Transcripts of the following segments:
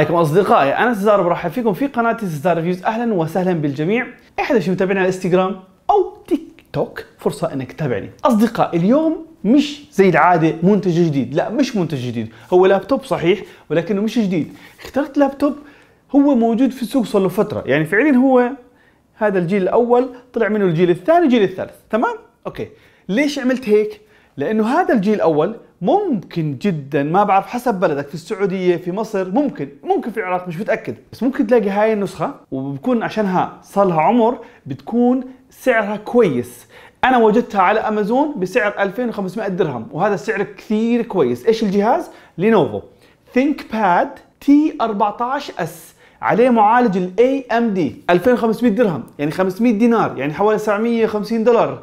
عليكم اصدقائي انا ستزار برحب فيكم في قناتي ستزار ريفيوز اهلا وسهلا بالجميع احدى شي متابعين على الانستغرام او تيك توك فرصه انك تتابعني اصدقائي اليوم مش زي العاده منتج جديد لا مش منتج جديد هو لابتوب صحيح ولكنه مش جديد اخترت لابتوب هو موجود في السوق صار له فتره يعني فعليا هو هذا الجيل الاول طلع منه الجيل الثاني الجيل الثالث تمام اوكي ليش عملت هيك لانه هذا الجيل الاول ممكن جدا ما بعرف حسب بلدك في السعوديه في مصر ممكن ممكن في العراق مش متاكد بس ممكن تلاقي هاي النسخه وبكون عشانها صار لها عمر بتكون سعرها كويس انا وجدتها على امازون بسعر 2500 درهم وهذا السعر كثير كويس ايش الجهاز لينوفو ثينك باد تي 14 اس عليه معالج الاي ام دي 2500 درهم يعني 500 دينار يعني حوالي 750 دولار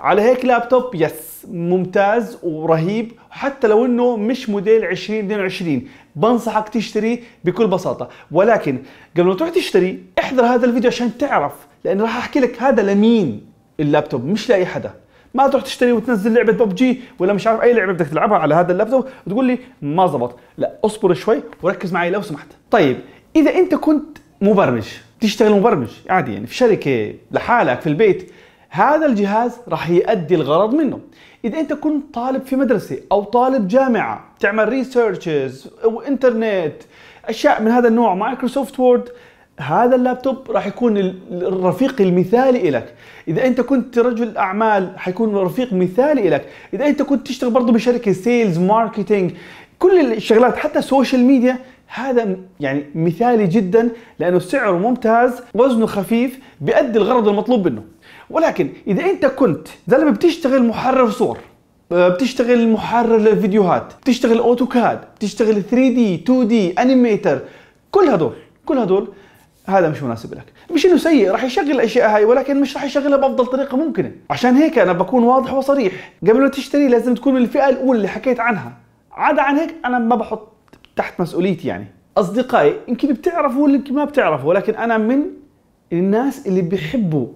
على هيك لابتوب يس ممتاز ورهيب حتى لو انه مش موديل 2022 بنصحك تشتري بكل بساطه ولكن قبل ما تروح تشتري احضر هذا الفيديو عشان تعرف لان راح احكي لك هذا لمين اللابتوب مش لاي حدا ما تروح تشتري وتنزل لعبه ببجي ولا مش عارف اي لعبه بدك تلعبها على هذا اللابتوب وتقول لي ما زبط لا اصبر شوي وركز معي لو سمحت طيب اذا انت كنت مبرمج تشتغل مبرمج عادي يعني في شركه لحالك في البيت هذا الجهاز راح يؤدي الغرض منه اذا انت كنت طالب في مدرسه او طالب جامعه تعمل ريسيرشز او انترنت اشياء من هذا النوع مايكروسوفت وورد هذا اللابتوب راح يكون الرفيق المثالي لك اذا انت كنت رجل اعمال حيكون رفيق مثالي لك اذا انت كنت تشتغل برضه بشركه سيلز ماركتينج كل الشغلات حتى السوشيال ميديا هذا يعني مثالي جدا لانه سعره ممتاز وزنه خفيف بيأدي الغرض المطلوب منه ولكن اذا انت كنت زلمه بتشتغل محرر صور آه، بتشتغل محرر فيديوهات بتشتغل اوتوكاد بتشتغل 3 دي 2 دي انيميتر كل هدول كل هدول هذا مش مناسب لك مش انه سيء راح يشغل الاشياء هاي ولكن مش راح يشغلها بافضل طريقه ممكنه عشان هيك انا بكون واضح وصريح قبل ما تشتري لازم تكون من الفئه الاولى اللي حكيت عنها عدا عن هيك انا ما بحط تحت مسؤوليتي يعني اصدقائي يمكن بتعرفوا يمكن ما بتعرفوا ولكن انا من الناس اللي بيحبوا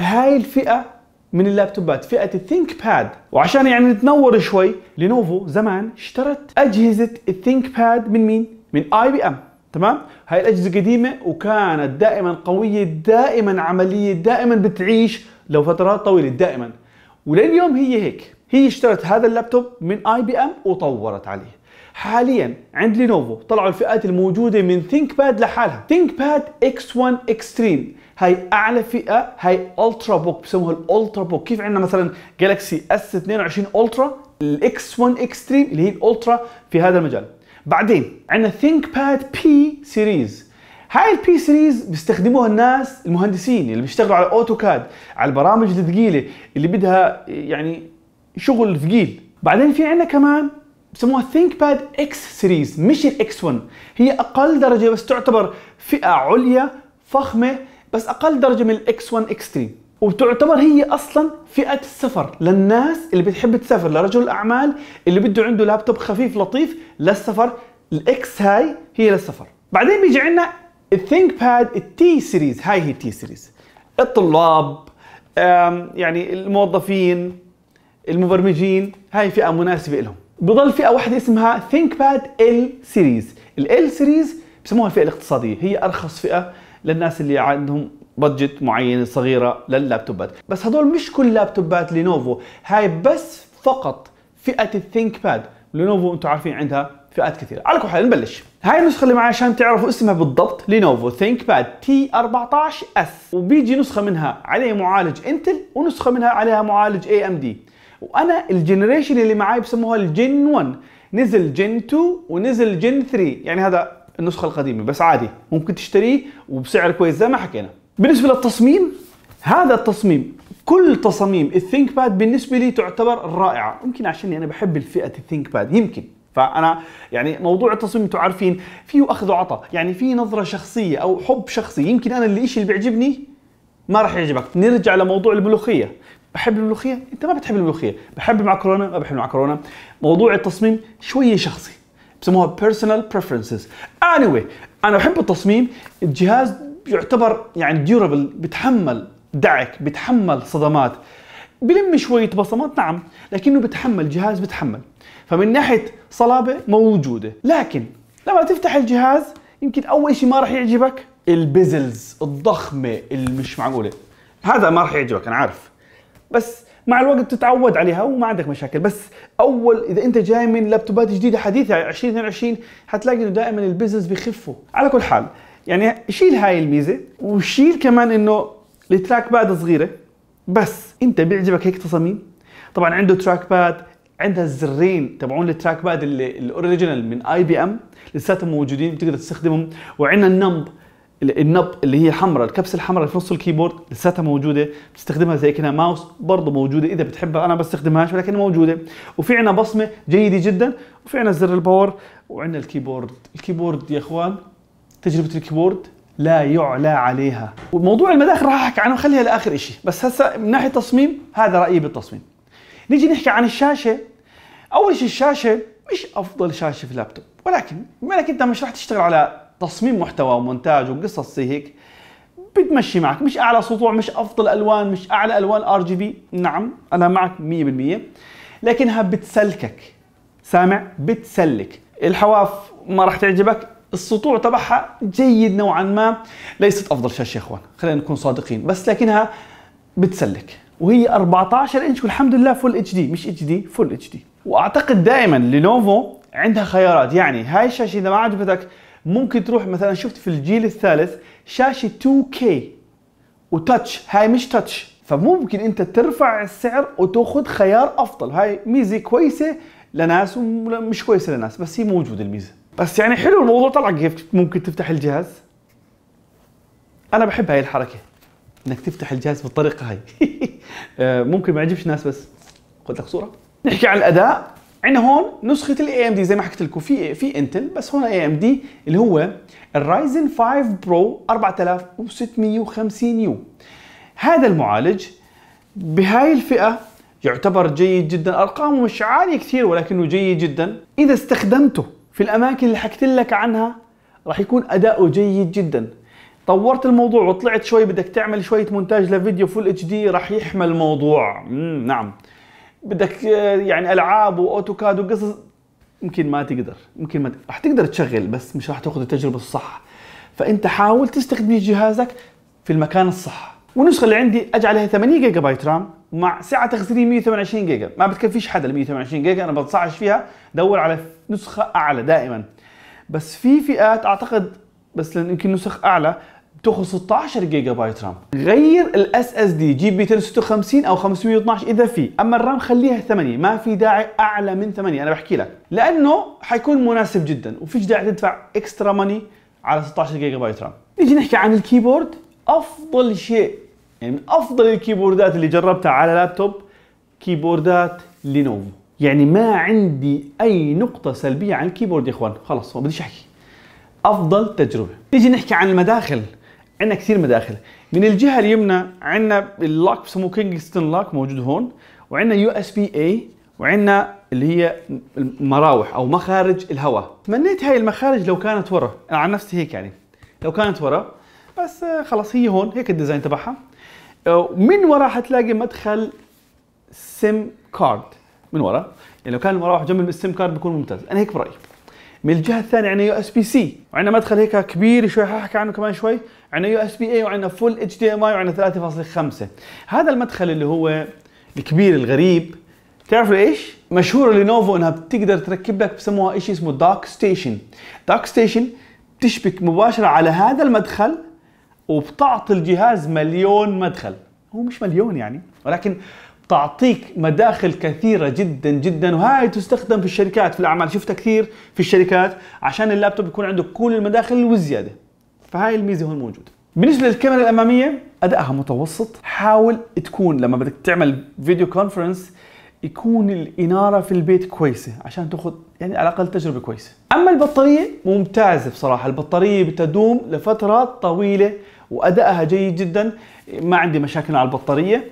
هاي الفئه من اللابتوبات فئه الثينك باد وعشان يعني نتنور شوي لينوفو زمان اشترت اجهزه الثينك باد من مين من اي بي ام تمام هاي الاجهزه قديمه وكانت دائما قويه دائما عمليه دائما بتعيش لو فترات طويله دائما ولليوم هي هيك هي اشترت هذا اللابتوب من اي بي ام وطورت عليه حاليا عند لينوفو طلعوا الفئات الموجوده من ثينك باد لحالها ثينك باد اكس 1 اكستريم هاي اعلى فئه هاي الترا بوك بسموها الالترا بوك كيف عندنا مثلا جالكسي اس 22 الترا الاكس 1 اكستريم اللي هي الالترا في هذا المجال بعدين عندنا ثينك باد بي سيريز هاي البي سيريز بيستخدموها الناس المهندسين اللي بيشتغلوا على اوتوكاد على البرامج الثقيله اللي بدها يعني شغل ثقيل بعدين في عندنا كمان بسموها ثينك باد اكس سيريز مش الاكس 1 هي اقل درجه بس تعتبر فئه عليا فخمه بس اقل درجه من الاكس 1 اكستريم وتعتبر هي اصلا فئه السفر للناس اللي بتحب تسافر لرجل الاعمال اللي بده عنده لابتوب خفيف لطيف للسفر الاكس هاي هي للسفر بعدين بيجي عندنا الثينك باد التي سيريز هاي هي التي سيريز الطلاب يعني الموظفين المبرمجين هاي فئه مناسبه لهم بضل فئه واحده اسمها ثينك باد ال سيريز ال سيريز بسموها الفئه الاقتصاديه هي ارخص فئه للناس اللي عندهم بادجت معينه صغيره لللابتوبات بس هدول مش كل لابتوبات لينوفو هاي بس فقط فئه الثينك باد لينوفو انتم عارفين عندها فئات كثيره على كل حال نبلش هاي النسخه اللي معي عشان تعرفوا اسمها بالضبط لينوفو ثينك باد تي 14 اس وبيجي نسخه منها عليه معالج انتل ونسخه منها عليها معالج اي ام دي وانا الجنريشن اللي معاي بسموها الجن 1 نزل جن 2 ونزل جن 3 يعني هذا النسخه القديمه بس عادي ممكن تشتريه وبسعر كويس زي ما حكينا بالنسبه للتصميم هذا التصميم كل تصاميم الثينك باد بالنسبه لي تعتبر رائعه يمكن عشان انا بحب الفئه الثينك باد يمكن فانا يعني موضوع التصميم انتم عارفين فيه اخذ وعطاء يعني في نظره شخصيه او حب شخصي يمكن انا الشيء اللي, اللي بيعجبني ما راح يعجبك نرجع لموضوع الملوخيه بحب الملوخيه انت ما بتحب الملوخيه بحب المعكرونه ما بحب المعكرونه موضوع التصميم شويه شخصي بسموها بيرسونال بريفرنسز anyway انا بحب التصميم الجهاز يعتبر يعني ديورابل بتحمل دعك بتحمل صدمات بلم شويه بصمات نعم لكنه بتحمل جهاز بتحمل فمن ناحيه صلابه موجوده لكن لما تفتح الجهاز يمكن اول شيء ما راح يعجبك البيزلز الضخمه اللي مش معقوله هذا ما راح يعجبك انا عارف بس مع الوقت تتعود عليها وما عندك مشاكل بس اول اذا انت جاي من لابتوبات جديده حديثه 2022 حتلاقي انه دائما البزنس بيخفوا على كل حال يعني شيل هاي الميزه وشيل كمان انه التراك باد صغيره بس انت بيعجبك هيك تصاميم طبعا عنده تراك باد عندها الزرين تبعون التراك باد الاوريجينال من اي بي ام لساتهم موجودين بتقدر تستخدمهم وعندنا النمب النب اللي هي حمراء الكبسه الحمراء في نص الكيبورد لساتها موجوده بتستخدمها زي كنا ماوس برضه موجوده اذا بتحبها انا بستخدمهاش ولكن موجوده وفي عندنا بصمه جيده جدا وفي عندنا زر الباور وعندنا الكيبورد الكيبورد يا اخوان تجربه الكيبورد لا يعلى عليها وموضوع المداخل راح احكي عنه خليها لاخر شيء بس هسه من ناحيه تصميم هذا رايي بالتصميم نيجي نحكي عن الشاشه اول شيء الشاشه مش افضل شاشه في اللابتوب ولكن بما انك انت مش راح تشتغل على تصميم محتوى ومونتاج وقصص زي هيك بتمشي معك مش اعلى سطوع مش افضل الوان مش اعلى الوان ار جي بي نعم انا معك 100% لكنها بتسلكك سامع بتسلك الحواف ما راح تعجبك السطوع تبعها جيد نوعا ما ليست افضل شاشه يا اخوان خلينا نكون صادقين بس لكنها بتسلك وهي 14 انش والحمد لله فول اتش دي مش اتش دي فول اتش دي واعتقد دائما لينوفو عندها خيارات يعني هاي الشاشه اذا ما عجبتك ممكن تروح مثلا شفت في الجيل الثالث شاشه 2K وتاتش هاي مش تاتش فممكن انت ترفع السعر وتاخذ خيار افضل هاي ميزه كويسه لناس ومش كويسه لناس بس هي موجوده الميزه بس يعني حلو الموضوع طلع كيف ممكن تفتح الجهاز انا بحب هاي الحركه انك تفتح الجهاز بالطريقه هاي آه، ممكن ما يعجبش ناس بس قلت لك صوره نحكي عن الاداء عندنا هون نسخه الـ AMD زي ما حكيت لكم في في انتل بس هون AMD اللي هو الرايزن 5 برو 4650 يو هذا المعالج بهاي الفئه يعتبر جيد جدا ارقامه مش عاليه كثير ولكنه جيد جدا اذا استخدمته في الاماكن اللي حكيت لك عنها راح يكون اداؤه جيد جدا طورت الموضوع وطلعت شوي بدك تعمل شويه مونتاج لفيديو فول اتش دي راح يحمل الموضوع نعم بدك يعني العاب واوتوكاد وقصص يمكن ما تقدر يمكن ما راح تقدر تشغل بس مش راح تاخذ التجربه الصح فانت حاول تستخدم جهازك في المكان الصح والنسخه اللي عندي اجعلها 8 جيجا بايت رام مع سعه تخزين 128 جيجا ما بتكفيش حدا ال 128 جيجا انا بنصحش فيها دور على نسخه اعلى دائما بس في فئات اعتقد بس يمكن نسخ اعلى تاخذ 16 جيجا بايت رام غير الاس اس دي جي بي 256 او 512 اذا في اما الرام خليها 8 ما في داعي اعلى من 8 انا بحكي لك لانه حيكون مناسب جدا وفيش داعي تدفع اكسترا ماني على 16 جيجا بايت رام نيجي نحكي عن الكيبورد افضل شيء يعني من افضل الكيبوردات اللي جربتها على لابتوب كيبوردات لينوفو يعني ما عندي اي نقطه سلبيه عن الكيبورد يا اخوان خلص ما بديش احكي افضل تجربه نيجي نحكي عن المداخل عندنا كثير مداخل من الجهه اليمنى عندنا اللوك بسموه كينجستون لوك موجود هون وعندنا يو اس بي اي وعندنا اللي هي المراوح او مخارج الهواء تمنيت هاي المخارج لو كانت ورا انا عن نفسي هيك يعني لو كانت ورا بس آه، خلاص هي هون هيك الديزاين تبعها آه، ومن ورا حتلاقي مدخل سيم كارد من ورا يعني لو كان المراوح جنب السيم كارد بيكون ممتاز انا هيك برايي من الجهه الثانيه عندنا يو اس بي سي وعندنا مدخل هيك كبير شوي حاحكي عنه كمان شوي عندنا يو اس بي اي وعندنا فول اتش دي ام اي وعندنا 3.5 هذا المدخل اللي هو الكبير الغريب بتعرفوا ايش؟ مشهوره لينوفو انها بتقدر تركب لك بسموها شيء اسمه دوك ستيشن دوك ستيشن بتشبك مباشره على هذا المدخل وبتعطي الجهاز مليون مدخل هو مش مليون يعني ولكن تعطيك مداخل كثيرة جدا جدا وهاي تستخدم في الشركات في الأعمال شفتها كثير في الشركات عشان اللابتوب يكون عنده كل المداخل والزيادة فهاي الميزة هون موجودة بالنسبة للكاميرا الأمامية أدائها متوسط حاول تكون لما بدك تعمل فيديو كونفرنس يكون الإنارة في البيت كويسة عشان تاخذ يعني على الأقل تجربة كويسة أما البطارية ممتازة بصراحة البطارية بتدوم لفترات طويلة وأدائها جيد جدا ما عندي مشاكل على البطارية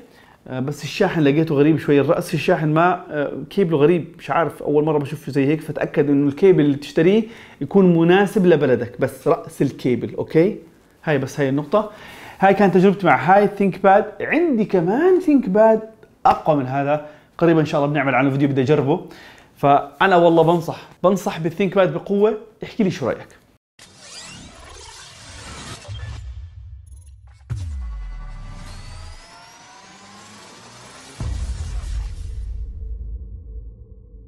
آه، بس الشاحن لقيته غريب شوي الراس الشاحن ما آه، كيبله غريب مش عارف اول مره بشوفه زي هيك فتاكد انه الكيبل اللي تشتريه يكون مناسب لبلدك بس راس الكيبل اوكي هاي بس هاي النقطه هاي كانت تجربتي مع هاي ثينك باد عندي كمان ثينك باد اقوى من هذا قريبا ان شاء الله بنعمل عنه فيديو بدي اجربه فانا والله بنصح بنصح بالثينك باد بقوه احكي لي شو رايك